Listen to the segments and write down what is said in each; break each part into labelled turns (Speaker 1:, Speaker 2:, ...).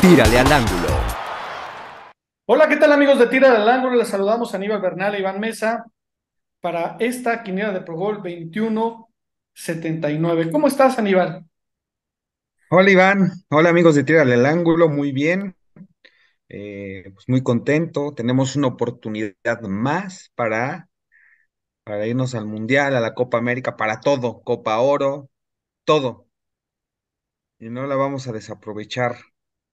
Speaker 1: Tírale al ángulo.
Speaker 2: Hola, ¿qué tal amigos de Tírale al ángulo? Les saludamos a Aníbal Bernal e Iván Mesa para esta quiniela de Progol nueve. ¿Cómo estás, Aníbal?
Speaker 1: Hola, Iván. Hola, amigos de Tírale al ángulo. Muy bien. Eh, pues muy contento. Tenemos una oportunidad más para, para irnos al Mundial, a la Copa América, para todo. Copa Oro, todo. Y no la vamos a desaprovechar.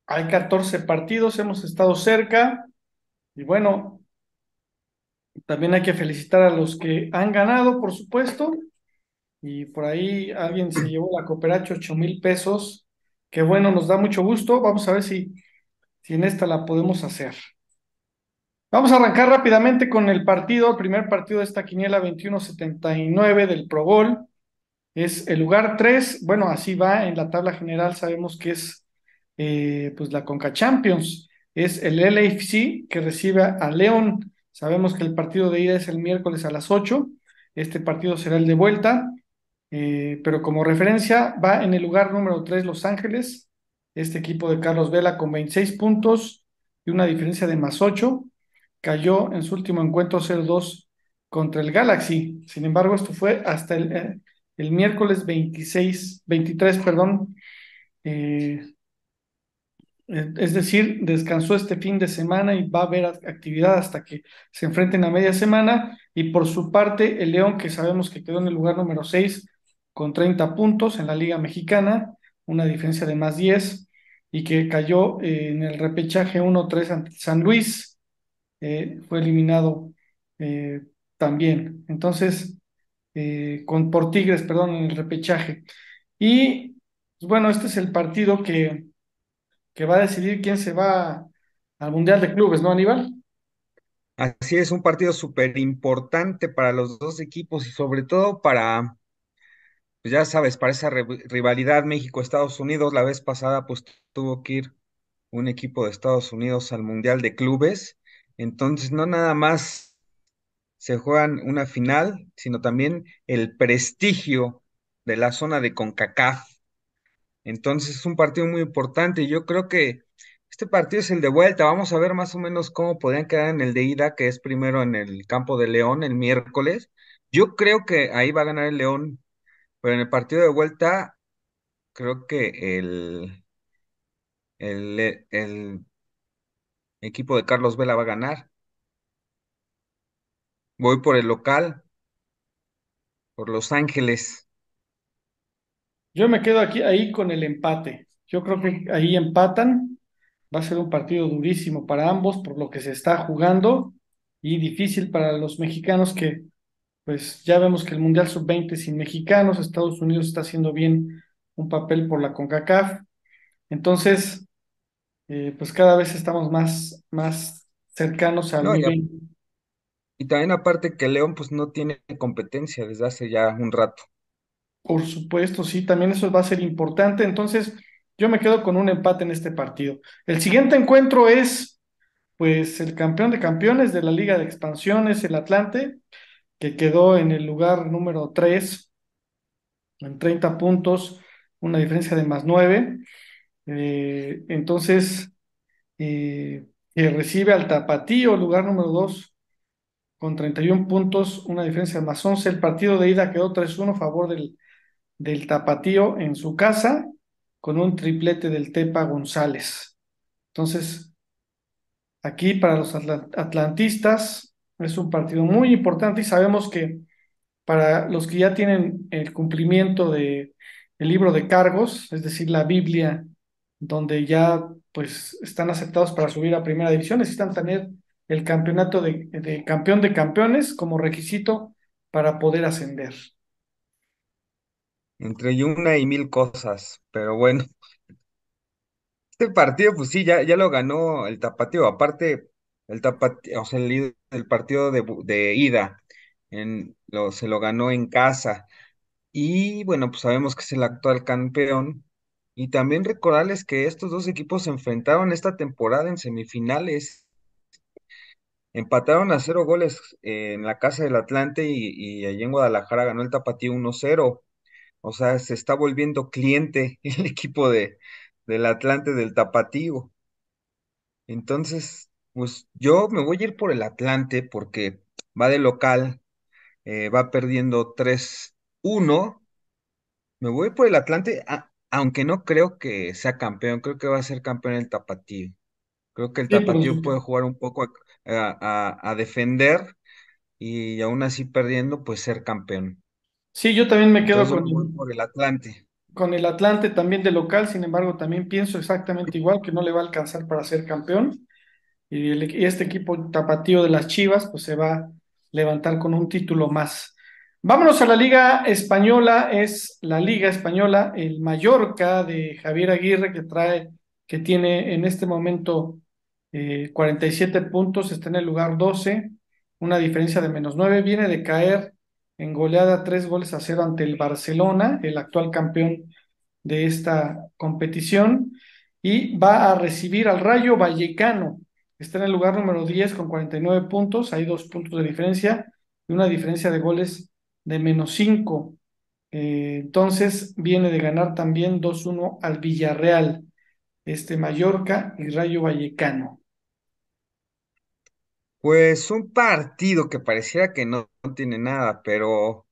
Speaker 2: Hay 14 partidos, hemos estado cerca y bueno, también hay que felicitar a los que han ganado, por supuesto. Y por ahí alguien se llevó la cooperacha 8 mil pesos, que bueno, nos da mucho gusto. Vamos a ver si, si en esta la podemos hacer. Vamos a arrancar rápidamente con el partido, el primer partido de esta quiniela 2179 del Pro Bowl. Es el lugar 3, bueno, así va en la tabla general, sabemos que es eh, pues la Conca Champions. Es el LFC que recibe a León. Sabemos que el partido de ida es el miércoles a las 8. Este partido será el de vuelta. Eh, pero como referencia, va en el lugar número 3 Los Ángeles. Este equipo de Carlos Vela con 26 puntos y una diferencia de más 8. Cayó en su último encuentro 0-2 contra el Galaxy. Sin embargo, esto fue hasta el, eh, el miércoles 26, 23, perdón, eh, es decir, descansó este fin de semana y va a haber actividad hasta que se enfrenten a media semana. Y por su parte, el León, que sabemos que quedó en el lugar número 6 con 30 puntos en la Liga Mexicana, una diferencia de más 10, y que cayó eh, en el repechaje 1-3 ante San Luis, eh, fue eliminado eh, también. Entonces, con, por Tigres, perdón, en el repechaje. Y pues, bueno, este es el partido que que va a decidir quién se va al Mundial de Clubes, ¿no, Aníbal?
Speaker 1: Así es, un partido súper importante para los dos equipos y sobre todo para, pues ya sabes, para esa rivalidad México-Estados Unidos. La vez pasada pues tuvo que ir un equipo de Estados Unidos al Mundial de Clubes. Entonces no nada más se juegan una final, sino también el prestigio de la zona de CONCACAF entonces es un partido muy importante. Yo creo que este partido es el de vuelta. Vamos a ver más o menos cómo podrían quedar en el de ida, que es primero en el campo de León el miércoles. Yo creo que ahí va a ganar el León, pero en el partido de vuelta creo que el, el e, equipo de Carlos Vela va a ganar. Voy por el local, por Los Ángeles.
Speaker 2: Yo me quedo aquí ahí con el empate. Yo creo que ahí empatan. Va a ser un partido durísimo para ambos por lo que se está jugando y difícil para los mexicanos que pues ya vemos que el Mundial Sub-20 sin mexicanos, Estados Unidos está haciendo bien un papel por la CONCACAF. Entonces,
Speaker 1: eh, pues cada vez estamos más, más cercanos al Y también aparte que León pues no tiene competencia desde hace ya un rato. Por supuesto, sí, también eso va a ser importante. Entonces, yo me quedo con un empate en este
Speaker 2: partido. El siguiente encuentro es, pues, el campeón de campeones de la Liga de Expansiones, el Atlante, que quedó en el lugar número 3, en 30 puntos, una diferencia de más 9. Eh, entonces, eh, recibe al Tapatío, lugar número 2, con 31 puntos, una diferencia de más 11. El partido de ida quedó 3-1 a favor del del Tapatío en su casa con un triplete del Tepa González. Entonces, aquí para los atlantistas es un partido muy importante y sabemos que para los que ya tienen el cumplimiento de el libro de cargos, es decir, la Biblia, donde ya pues están aceptados para subir a primera división, necesitan tener el campeonato de campeón de campeones como requisito para poder ascender.
Speaker 1: Entre una y mil cosas, pero bueno, este partido, pues sí, ya, lo ganó el Tapatío. Aparte, el o el, partido de, ida, en, lo, se lo ganó en casa. Y bueno, pues sabemos que es el actual campeón. Y también recordarles que estos dos equipos se enfrentaron esta temporada en semifinales. Empataron a cero goles eh, en la casa del Atlante y, y allí en Guadalajara ganó el Tapatío 1-0. O sea, se está volviendo cliente el equipo de, del Atlante del Tapatío. Entonces, pues yo me voy a ir por el Atlante porque va de local, eh, va perdiendo 3-1. Me voy por el Atlante, aunque no creo que sea campeón, creo que va a ser campeón el Tapatío. Creo que el Tapatío puede jugar un poco a defender y aún así perdiendo, pues ser campeón. Sí, yo también me quedo con el, Atlante. Con el Atlante también de local, sin embargo, también pienso exactamente
Speaker 2: igual que no le va a alcanzar para ser campeón. Y, este equipo tapatío de las Chivas, pues se va a levantar con un título más. Vámonos a la Liga Española, es la Liga Española, el Mallorca de Javier Aguirre que trae, que tiene en este momento 47 eh, puntos, está en el lugar 12, una diferencia de menos 9, viene de caer en goleada tres goles a cero ante el Barcelona, el actual campeón de esta competición, y va a recibir al Rayo Vallecano. Está en el lugar número 10 con 49 puntos, hay dos puntos de diferencia y una diferencia de goles de menos 5. Eh, entonces viene de ganar también 2-1 al Villarreal, este Mallorca y Rayo Vallecano.
Speaker 1: Pues un partido que pareciera que no, tiene nada, pero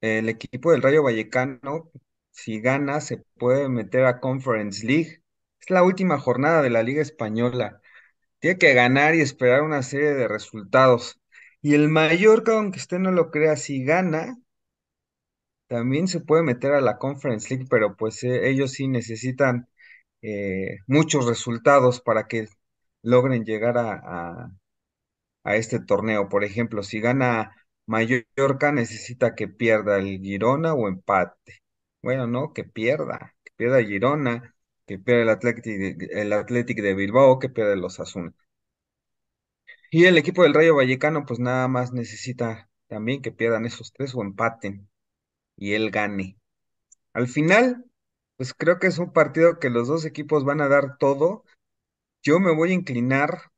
Speaker 1: el equipo del Rayo Vallecano, si gana, se puede meter a Conference League. Es la última jornada de la Liga Española. Tiene que ganar y esperar una serie de resultados. Y el Mallorca, aunque usted no lo crea, si gana, también se puede meter a la Conference League, pero pues eh, ellos sí necesitan eh, muchos resultados para que logren llegar a, a este torneo. Por ejemplo, si gana Mallorca, necesita que pierda el Girona o empate. Bueno, no, que pierda, que pierda Girona, que pierda el Athletic, el de Bilbao, que pierda los Asuna. Y el equipo del Rayo Vallecano, pues nada más necesita también que pierdan esos tres o empaten y él gane. Al final, pues creo que es un partido que los dos equipos van a dar todo. Yo me voy a inclinar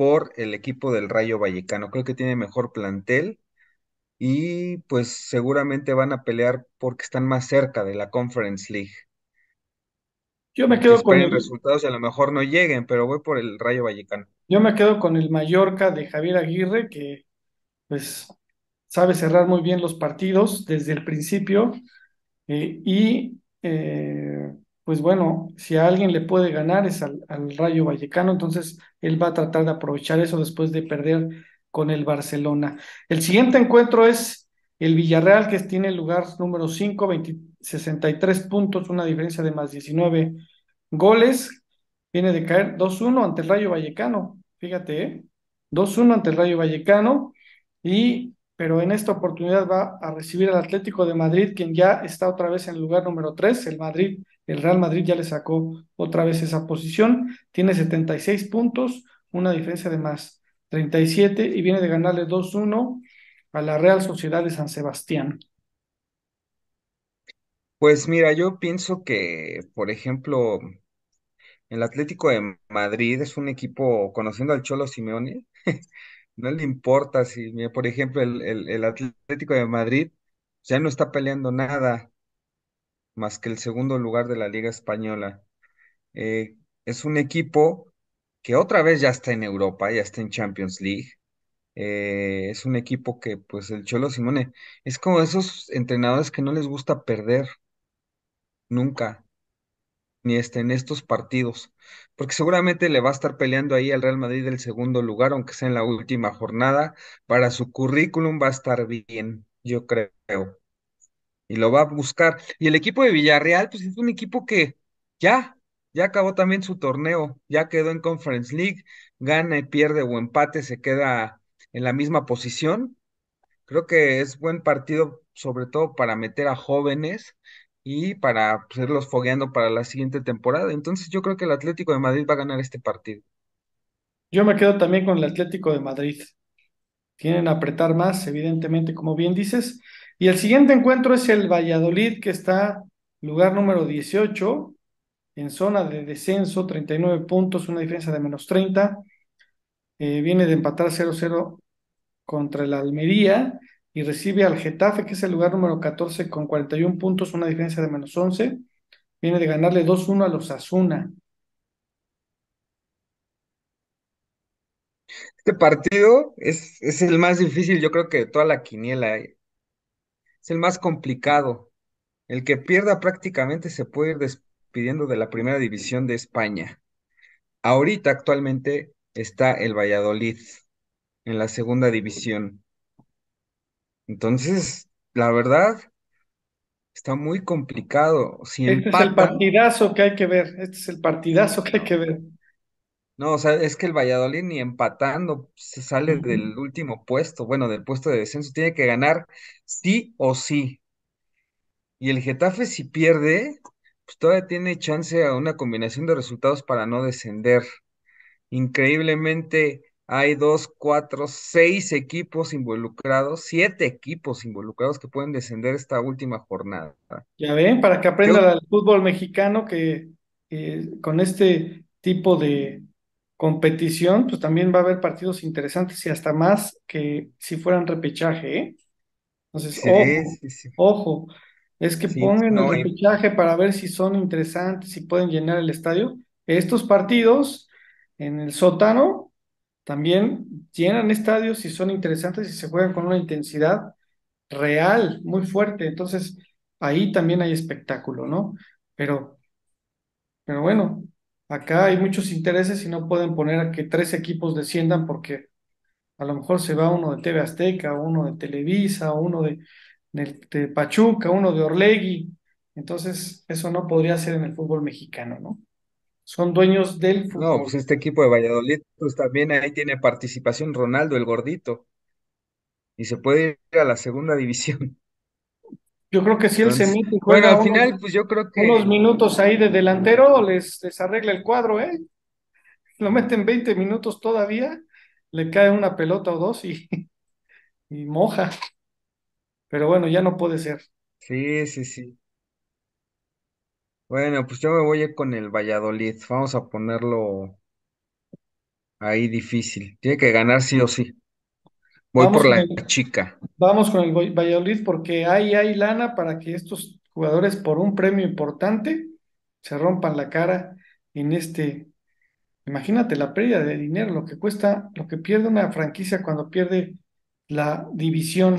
Speaker 1: por el equipo del Rayo Vallecano. Creo que tiene mejor plantel y pues seguramente van a pelear porque están más cerca de la Conference League. Yo me quedo con el... resultados a lo mejor no lleguen, pero voy por el Rayo Vallecano. Yo me quedo con el Mallorca de Javier
Speaker 2: Aguirre, que pues sabe cerrar muy bien los partidos desde el principio eh, y eh, pues bueno, si a alguien le puede ganar es al, Rayo Vallecano, entonces él va a tratar de aprovechar eso después de perder con el Barcelona. El siguiente encuentro es el Villarreal, que tiene el lugar número 5, 63 puntos, una diferencia de más 19 goles. Viene de caer 2-1 ante el Rayo Vallecano, fíjate, 2 ¿eh? 2-1 ante el Rayo Vallecano, y, pero en esta oportunidad va a recibir al Atlético de Madrid, quien ya está otra vez en el lugar número 3, el Madrid el Real Madrid ya le sacó otra vez esa posición, tiene 76 puntos, una diferencia de más 37 y viene de ganarle 2-1 a la Real Sociedad de San Sebastián.
Speaker 1: Pues mira, yo pienso que, por ejemplo, el Atlético de Madrid es un equipo, conociendo al Cholo Simeone, no le importa si, por ejemplo, el, el Atlético de Madrid ya no está peleando nada más que el segundo lugar de la Liga Española. Eh, es un equipo que otra vez ya está en Europa, ya está en Champions League. Eh, es un equipo que, pues, el Cholo Simone es como esos entrenadores que no les gusta perder nunca, ni este, en estos partidos, porque seguramente le va a estar peleando ahí al Real Madrid el segundo lugar, aunque sea en la última jornada. Para su currículum va a estar bien, yo creo y lo va a buscar. Y el equipo de Villarreal, pues es un equipo que ya, ya acabó también su torneo, ya quedó en Conference League, gana y pierde o empate, se queda en la misma posición. Creo que es buen partido, sobre todo para meter a jóvenes y para hacerlos pues, fogueando para la siguiente temporada. Entonces yo creo que el Atlético de Madrid va a ganar este partido. Yo me quedo también con el Atlético de Madrid.
Speaker 2: Tienen apretar más, evidentemente, como bien dices, y el siguiente encuentro es el Valladolid, que está lugar número 18, en zona de descenso, 39 puntos, una diferencia de menos 30. Eh, viene de empatar 0-0 contra el Almería y recibe al Getafe, que es el lugar número 14 con 41 puntos, una diferencia de menos 11. Viene de ganarle 2-1 a los Asuna.
Speaker 1: Este partido es, es, el más difícil, yo creo que de toda la quiniela. Eh es el más complicado. El que pierda prácticamente se puede ir despidiendo de la primera división de España. Ahorita actualmente está el Valladolid en la segunda división. Entonces, la verdad, está muy complicado. Si este es el
Speaker 2: partidazo que hay que ver, este es el partidazo
Speaker 1: que hay que ver. No, o sea, es que el Valladolid ni empatando se sale del último puesto, bueno, del puesto de descenso, tiene que ganar sí o sí. Y el Getafe si pierde, pues todavía tiene chance a una combinación de resultados para no descender. Increíblemente hay dos, cuatro, seis equipos involucrados, siete equipos involucrados que pueden descender esta última jornada.
Speaker 2: Ya ven, para que aprendan al fútbol mexicano que con este tipo de, competición, pues también va a haber partidos interesantes y hasta más que si fueran repechaje, ¿eh? Entonces, ojo, es que pongan el repechaje para ver si son interesantes, si pueden llenar el estadio. Estos partidos en el sótano también llenan estadios y son interesantes y se juegan con una intensidad real, muy fuerte. Entonces, ahí también hay espectáculo, ¿no? Pero, pero bueno, Acá hay muchos intereses y no pueden poner a que tres equipos desciendan porque a lo mejor se va uno de TV Azteca, uno de Televisa, uno de, Pachuca, uno de Orlegui. Entonces, eso no podría ser en el fútbol mexicano, ¿no? Son
Speaker 1: dueños del fútbol. No, pues este equipo de Valladolid, pues también ahí tiene participación Ronaldo, el gordito. Y se puede ir a la segunda división. Yo creo que si él se mete juega bueno, al
Speaker 2: final, pues yo creo que... unos minutos ahí de delantero, les, les arregla el cuadro, ¿eh? Lo meten 20 minutos todavía, le cae una pelota o dos y, y moja.
Speaker 1: Pero bueno, ya no puede ser. Sí, sí, sí. Bueno, pues yo me voy con el Valladolid. Vamos a ponerlo ahí difícil. Tiene que ganar sí o sí. Voy vamos por la chica. Vamos con el Valladolid porque ahí hay lana para
Speaker 2: que estos jugadores por un premio importante se rompan la cara en este. Imagínate la pérdida de dinero, lo que cuesta, lo que pierde una franquicia cuando pierde la división.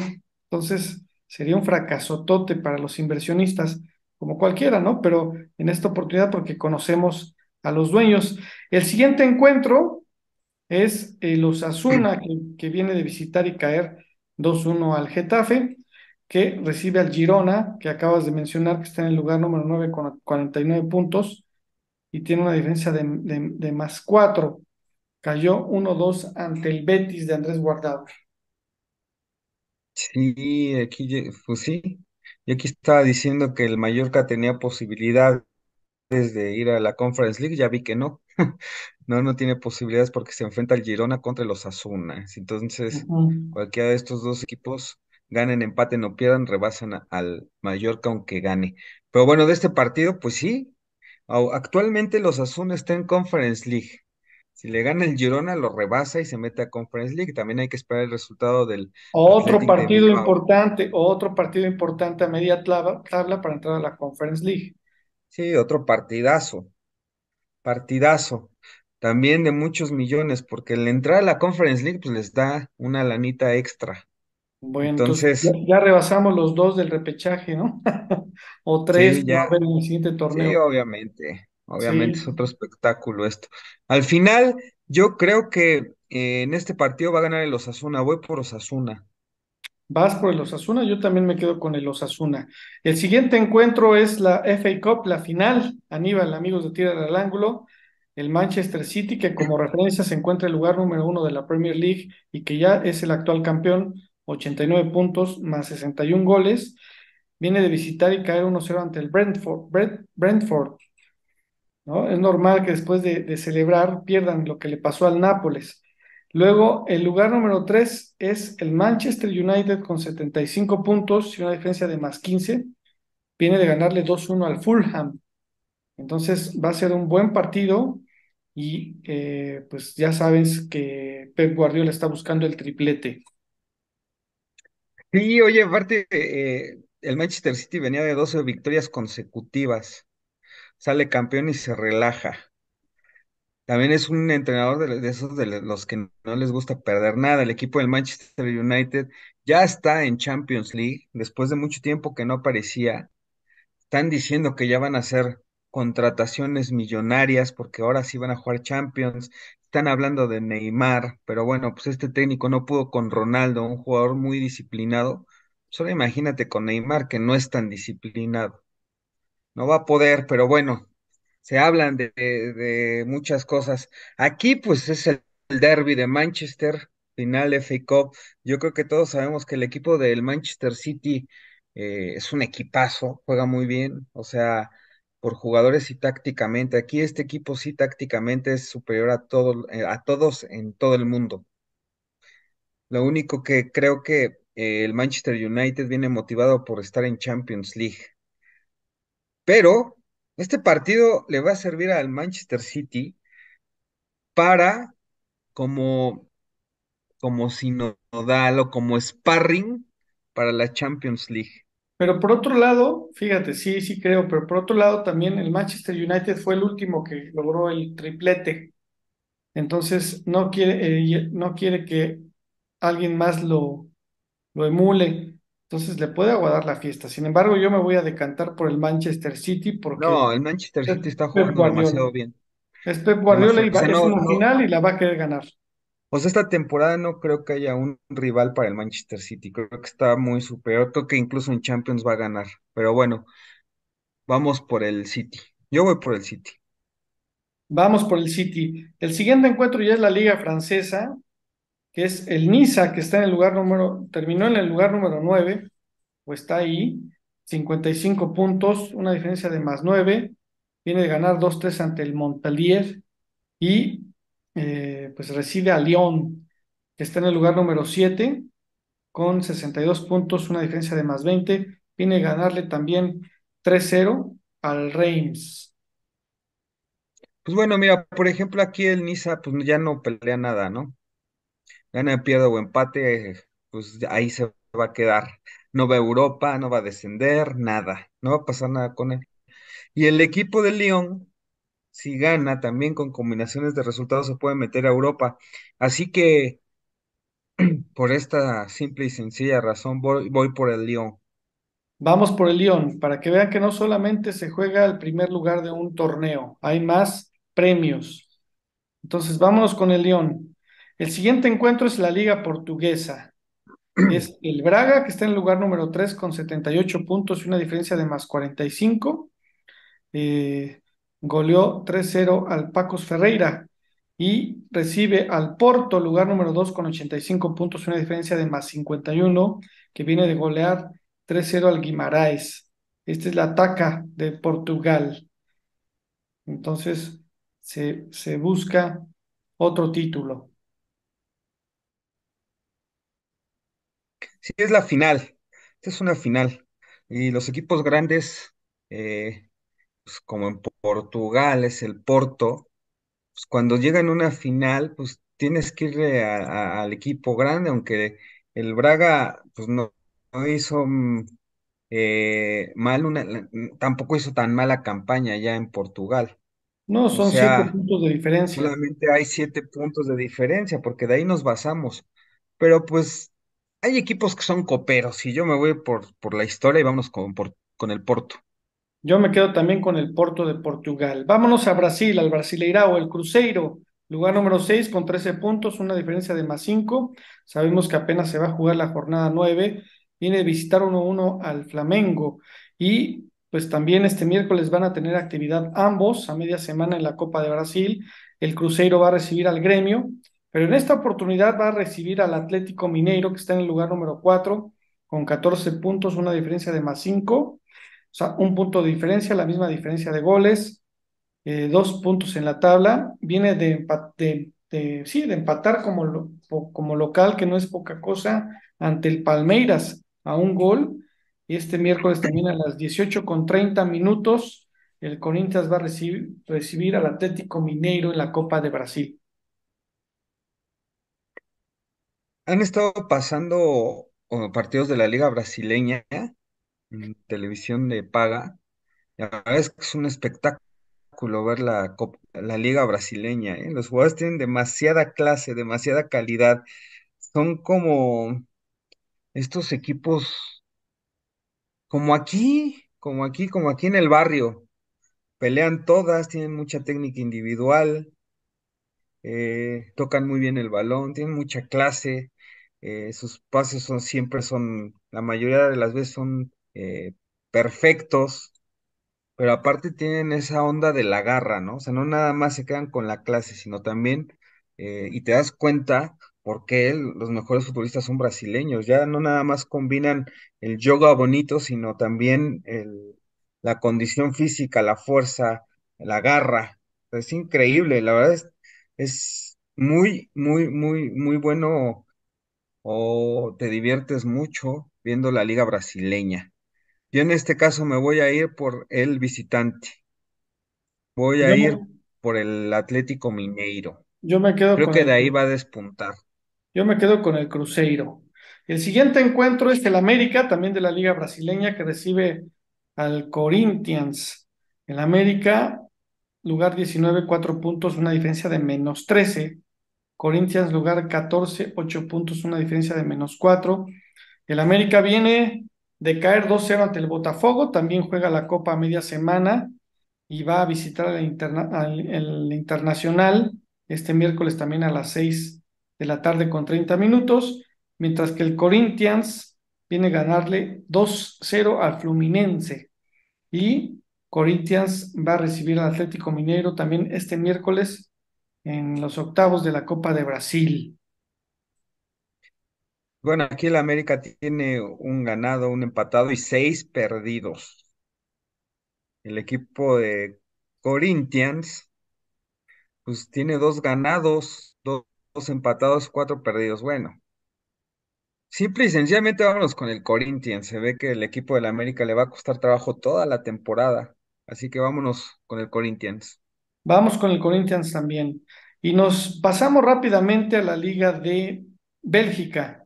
Speaker 2: Entonces sería un fracasotote para los inversionistas, como cualquiera, ¿no? Pero en esta oportunidad porque conocemos a los dueños. El siguiente encuentro es el Osasuna que, viene de visitar y caer 2-1 al Getafe, que recibe al Girona, que acabas de mencionar que está en el lugar número 9 con 49 puntos y tiene una diferencia de, más 4. Cayó 1-2 ante el Betis de Andrés Guardado.
Speaker 1: Sí, aquí, pues sí, y aquí estaba diciendo que el Mallorca tenía posibilidades de ir a la Conference League, ya vi que no. No, no tiene posibilidades porque se enfrenta al Girona contra los Asunas, Entonces, cualquiera de estos dos equipos ganen, empate, no pierdan, rebasan al Mallorca aunque gane. Pero bueno, de este partido, pues sí. Actualmente los Asuna están en Conference League. Si le gana el Girona, lo rebasa y se mete a Conference League. También hay que esperar el resultado del. Otro partido importante, otro partido importante a media tabla para entrar a la Conference League. Sí, otro partidazo. Partidazo también de muchos millones, porque el entrar a la Conference League pues, les da una lanita extra. Bueno, entonces, ya, rebasamos los dos del repechaje, ¿no? o tres para ya, en
Speaker 2: el siguiente torneo. Sí,
Speaker 1: obviamente, obviamente es otro espectáculo esto. Al final, yo creo que eh, en este partido va a ganar el Osasuna, voy por Osasuna. Vas por el Osasuna, yo también me quedo con el Osasuna.
Speaker 2: El siguiente encuentro es la FA Cup, la final. Aníbal, amigos de Tierra del Ángulo el Manchester City, que como referencia se encuentra en el lugar número uno de la Premier League y que ya es el actual campeón, 89 puntos más 61 goles, viene de visitar y caer 1-0 ante el Brentford. Brentford ¿no? Es normal que después de, celebrar pierdan lo que le pasó al Nápoles. Luego, el lugar número 3 es el Manchester United con 75 puntos y una diferencia de más 15. Viene de ganarle 2-1 al Fulham entonces va a ser un buen partido y eh, pues ya sabes que Pep Guardiola está buscando el
Speaker 1: triplete. Sí, oye, aparte, eh, el Manchester City venía de 12 victorias consecutivas. Sale campeón y se relaja. También es un entrenador de, esos de los que no les gusta perder nada. El equipo del Manchester United ya está en Champions League, después de mucho tiempo que no aparecía. Están diciendo que ya van a ser contrataciones millonarias, porque ahora sí van a jugar Champions. Están hablando de Neymar, pero bueno, pues este técnico no pudo con Ronaldo, un jugador muy disciplinado. Solo imagínate con Neymar, que no es tan disciplinado. No va a poder, pero bueno, se hablan de, muchas cosas. Aquí, pues, es el derby de Manchester, final FA Cup. Yo creo que todos sabemos que el equipo del Manchester City eh, es un equipazo, juega muy bien, o sea, por jugadores y tácticamente. Aquí este equipo sí tácticamente es superior a, eh, a todos en todo el mundo. Lo único que creo que eh, el Manchester United viene motivado por estar en Champions League. Pero este partido le va a servir al Manchester City para como como sinodal o como sparring para la Champions League. Pero por otro
Speaker 2: lado, fíjate, sí, sí creo, pero por otro lado también el Manchester United fue el último que logró el triplete. Entonces no quiere, eh, no quiere que alguien más lo, lo emule. Entonces le puede aguardar la fiesta. Sin embargo, yo me voy a decantar por el Manchester City porque. No, el Manchester City está jugando demasiado
Speaker 1: bien. Es Guardiola es una final y la
Speaker 2: va a querer ganar.
Speaker 1: O esta temporada no creo que haya un rival para el Manchester City. Creo que está muy superior. Creo que incluso en Champions va a ganar. Pero bueno, vamos por el City. Yo voy por el City.
Speaker 2: Vamos por el City. El siguiente encuentro ya es la Liga Francesa, que es el Niza, que está en el lugar número, terminó en el lugar número 9, o está ahí, 55 puntos, una diferencia de más 9. Viene de ganar 2-3 ante el Montpellier y eh, pues recibe a Lyon, que está en el lugar número 7, con 62 puntos, una diferencia de más 20. Viene a ganarle
Speaker 1: también 3-0 al Reims. Pues bueno, mira, por ejemplo, aquí el Niza, pues ya no pelea nada, ¿no? Gana, pierde o empate, pues ahí se va a quedar. No va a Europa, no va a descender, nada. No va a pasar nada con él. Y el equipo de Lyon, si gana también con combinaciones de resultados se puede meter a Europa. Así que por esta simple y sencilla razón voy, por el Lyon. Vamos por el Lyon,
Speaker 2: para que vean que no solamente se juega el primer lugar de un torneo, hay más premios. Entonces, vámonos con el Lyon. El siguiente encuentro es la Liga Portuguesa. Es el Braga, que está en el lugar número 3 con 78 puntos y una diferencia de más 45. Eh, goleó 3-0 al Pacos Ferreira y recibe al Porto, lugar número 2 con 85 puntos, una diferencia de más 51, que viene de golear 3-0 al Guimaraes. Esta es la ataca de Portugal. Entonces
Speaker 1: se, busca otro título. Sí, es la final. Esta es una final. Y los equipos grandes eh, pues, como en Portugal es el Porto, pues cuando llegan en una final, pues tienes que irle al equipo grande, aunque el Braga pues no, hizo mm, eh, mal tampoco hizo tan mala campaña ya en Portugal. No, son siete puntos de diferencia. Solamente hay siete puntos de diferencia, porque de ahí nos basamos. Pero pues hay equipos que son coperos, y yo me voy por, por la historia y vamos con, con el Porto.
Speaker 2: Yo me quedo también con el Porto de Portugal. Vámonos a Brasil, al Brasileirao, el Cruzeiro, lugar número 6 con 13 puntos, una diferencia de más 5. Sabemos que apenas se va a jugar la jornada 9. Viene a visitar 1-1 al Flamengo. Y pues también este miércoles van a tener actividad ambos a media semana en la Copa de Brasil. El Cruzeiro va a recibir al gremio, pero en esta oportunidad va a recibir al Atlético Mineiro, que está en el lugar número 4, con 14 puntos, una diferencia de más 5. O sea, un punto de diferencia, la misma diferencia de goles, eh, dos puntos en la tabla, viene de, de empatar como, como local, que no es poca cosa, ante el Palmeiras a un gol. Y este miércoles también a las 18 con 30 minutos, el Corinthians va a recibir, recibir al Atlético Mineiro en la Copa de Brasil.
Speaker 1: Han estado pasando eh, partidos de la Liga Brasileña televisión de paga. La verdad es es un espectáculo ver la, liga brasileña. ¿eh? Los jugadores tienen demasiada clase, demasiada calidad. Son como estos equipos, como aquí, como aquí, como aquí en el barrio. Pelean todas, tienen mucha técnica individual, eh, tocan muy bien el balón, tienen mucha clase, eh, sus pases son, siempre son, la mayoría de las veces son eh, perfectos, pero aparte tienen esa onda de la garra, ¿no? O sea, no nada más se quedan con la clase, sino también, eh, y te das cuenta porque los mejores futbolistas son brasileños, ya no nada más combinan el yoga bonito, sino también la condición física, la fuerza, la garra. Es increíble, la verdad es, es muy, muy, muy, muy bueno o te diviertes mucho viendo la liga brasileña. Yo en este caso me voy a ir por el visitante. Voy a ir por el Atlético Mineiro. Yo me quedo Creo que de ahí va a despuntar. yo me quedo con el
Speaker 2: Cruzeiro. El siguiente encuentro es el América, también de la Liga Brasileña, que recibe al Corinthians. El América, lugar 19, 4 puntos, una diferencia de menos 13. Corinthians, lugar 14, 8 puntos, una diferencia de menos 4. El América viene de caer 2-0 ante el Botafogo, también juega la Copa a media semana y va a visitar al, el Internacional este miércoles también a las 6 de la tarde con 30 minutos, mientras que el Corinthians viene a ganarle 2-0 al Fluminense y Corinthians va a recibir al Atlético Mineiro también este miércoles en los octavos de la Copa de Brasil.
Speaker 1: Bueno, aquí el América tiene un ganado, un empatado y seis perdidos. El equipo de Corinthians, pues tiene dos ganados, dos, empatados, cuatro perdidos. Bueno, simple y sencillamente vámonos con el Corinthians. Se ve que el equipo del América le va a costar trabajo toda la temporada. Así que vámonos con el Corinthians. Vamos con el Corinthians
Speaker 2: también. Y nos pasamos rápidamente a la Liga de Bélgica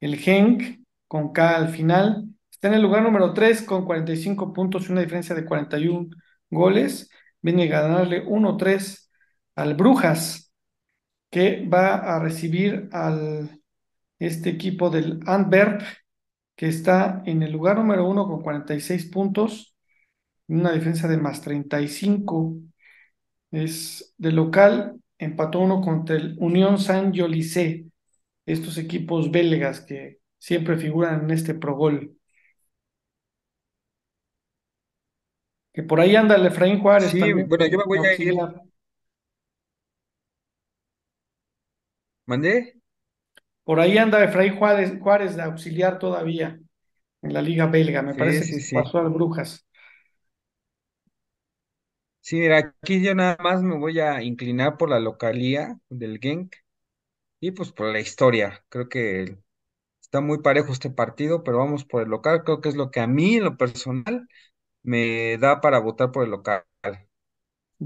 Speaker 2: el Genk, con K al final, está en el lugar número 3 con 45 puntos y una diferencia de 41 goles. Viene a ganarle 1-3 al Brujas, que va a recibir al este equipo del Antwerp, que está en el lugar número 1 con 46 puntos, y una diferencia de más 35. Es de local, empató uno contra el Unión San Yolicé estos equipos belgas que siempre figuran en este Progol Que por ahí anda el Efraín Juárez Sí, bueno, yo me voy a ir. mande ¿Mandé? Por ahí anda Efraín Juárez, Juárez de auxiliar todavía en la Liga Belga. Me parece que sí. pasó al Brujas.
Speaker 1: Sí, mira, aquí yo nada más me voy a inclinar por la localía del Genk. Y pues por la historia, creo que está muy parejo este partido, pero vamos por el local, creo que es lo que a mí en lo personal me da para votar por el local.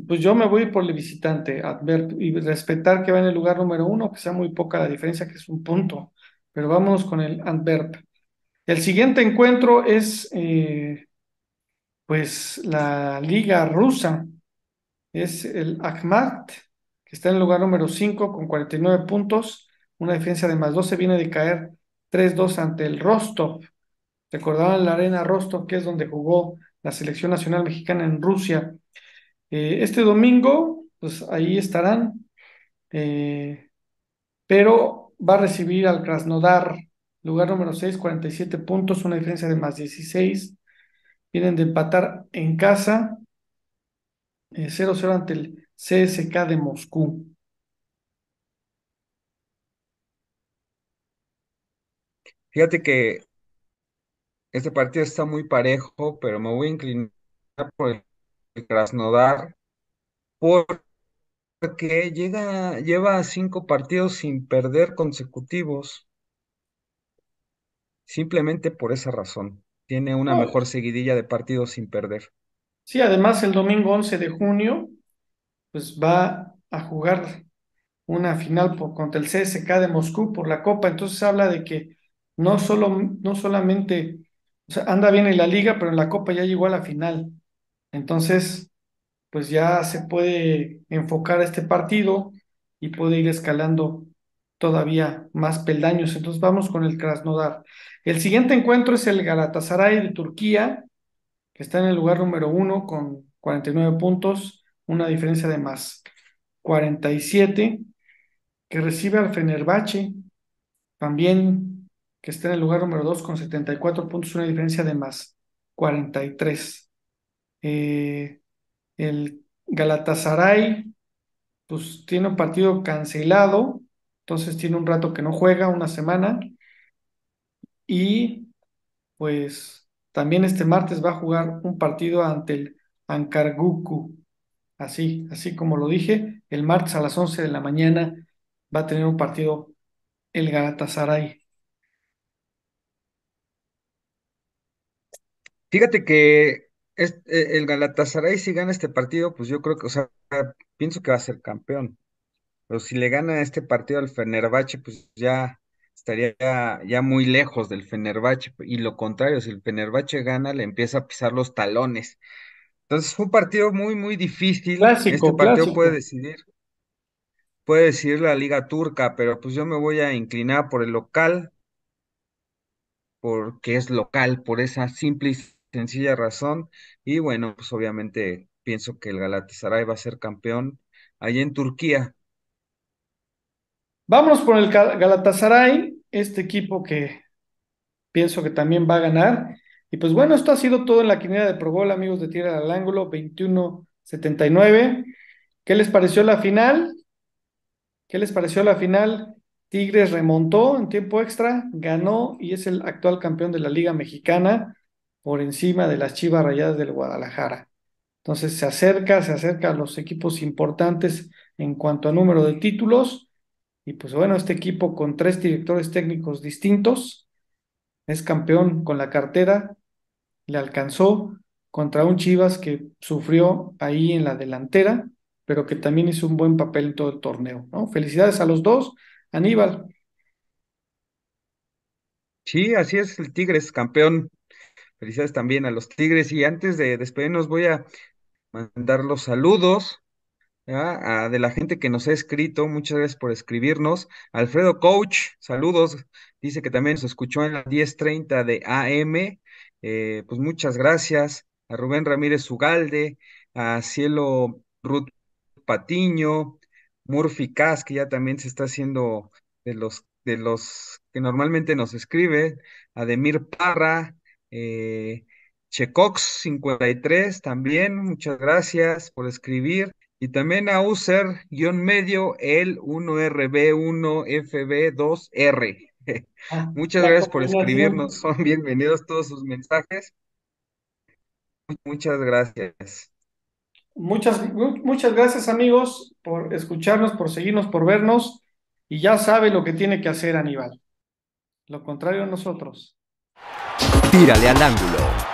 Speaker 1: Pues yo me voy por el visitante
Speaker 2: Antwerp, y respetar que va en el lugar número uno, que sea muy poca la diferencia, que es un punto, pero vamos con el Antwerp, El siguiente encuentro es eh, pues la liga rusa, es el Akhmat que está en el lugar número 5 con 49 puntos. Una defensa de más 12 viene de caer 3-2 ante el Rostov. Recordaban la arena Rostov, que es donde jugó la selección nacional mexicana en Rusia. Eh, este domingo, pues ahí estarán, eh, pero va a recibir al Krasnodar, lugar número 6, 47 puntos, una defensa de más 16. Vienen de empatar en casa, 0-0 eh, ante el CSK de Moscú.
Speaker 1: Fíjate que este partido está muy parejo, pero me voy a inclinar por el Krasnodar porque llega, lleva cinco partidos sin perder consecutivos. Simplemente por esa razón. Tiene una mejor seguidilla de partidos sin perder.
Speaker 2: Sí, además el domingo 11 de junio pues va a jugar una final por, contra el CSK de Moscú por la Copa. Entonces habla de que no, solo, no solamente anda bien en la liga, pero en la Copa ya llegó a la final. Entonces, pues ya se puede enfocar este partido y puede ir escalando todavía más peldaños. Entonces vamos con el Krasnodar. El siguiente encuentro es el Galatasaray de Turquía, que está en el lugar número uno con 49 puntos una diferencia de más 47, que recibe al Fenerbahce, también que está en el lugar número 2 con 74 puntos, una diferencia de más 43. Eh, el Galatasaray, pues tiene un partido cancelado, entonces tiene un rato que no juega, una semana, y pues también este martes va a jugar un partido ante el Ankarguku así, así como lo dije, el martes a las 11 de la mañana va a tener un partido el Galatasaray.
Speaker 1: Fíjate que eh, el Galatasaray si gana este partido, pues yo creo que, o sea, pienso que va a ser campeón. Pero si le gana este partido al Fenerbahce, pues ya estaría ya, ya muy lejos del Fenerbahce. Y lo contrario, si el Fenerbahce gana, le empieza a pisar los talones. Entonces fue un partido muy, muy difícil. este partido puede decidir, puede decidir la Liga Turca, pero pues yo me voy a inclinar por el local, porque es local, por esa simple y sencilla razón. Y bueno, pues obviamente pienso que el Galatasaray va a ser campeón allá en Turquía. Vamos por el Galatasaray, este
Speaker 2: equipo que pienso que también va a ganar. Y pues bueno, esto ha sido todo en la quiniela de Pro amigos de Tierra al Ángulo, 21-79. ¿Qué les pareció la final? ¿Qué les pareció la final? Tigres remontó en tiempo extra, ganó y es el actual campeón de la Liga Mexicana por encima de las Chivas Rayadas del Guadalajara. Entonces se acerca, se acerca a los equipos importantes en cuanto a número de títulos. Y pues bueno, este equipo con tres directores técnicos distintos es campeón con la cartera le alcanzó contra un Chivas que sufrió ahí en la delantera, pero que también hizo un buen
Speaker 1: papel en todo el torneo. ¿no? Felicidades a los dos, Aníbal. Sí, así es el Tigres, campeón. Felicidades también a los Tigres. Y antes de despedirnos, voy a mandar los saludos A de la gente que nos ha escrito. Muchas gracias por escribirnos. Alfredo Coach, saludos. Dice que también nos escuchó en las 10:30 de AM. Eh, pues muchas gracias a Rubén Ramírez Ugalde, a Cielo Ruth Patiño, Murphy Cas, que ya también se está haciendo de los, de los que normalmente nos escribe, a Demir Parra, eh, Checox53 también, muchas gracias por escribir. Y también a user-medio el 1RB1FB2R. Ah, muchas gracias por escribirnos. Son bienvenidos todos sus mensajes. Muchas gracias.
Speaker 2: Muchas, muchas gracias amigos por escucharnos, por seguirnos, por vernos y ya sabe lo que tiene que hacer Aníbal. Lo contrario a nosotros.
Speaker 1: Tírale al ángulo.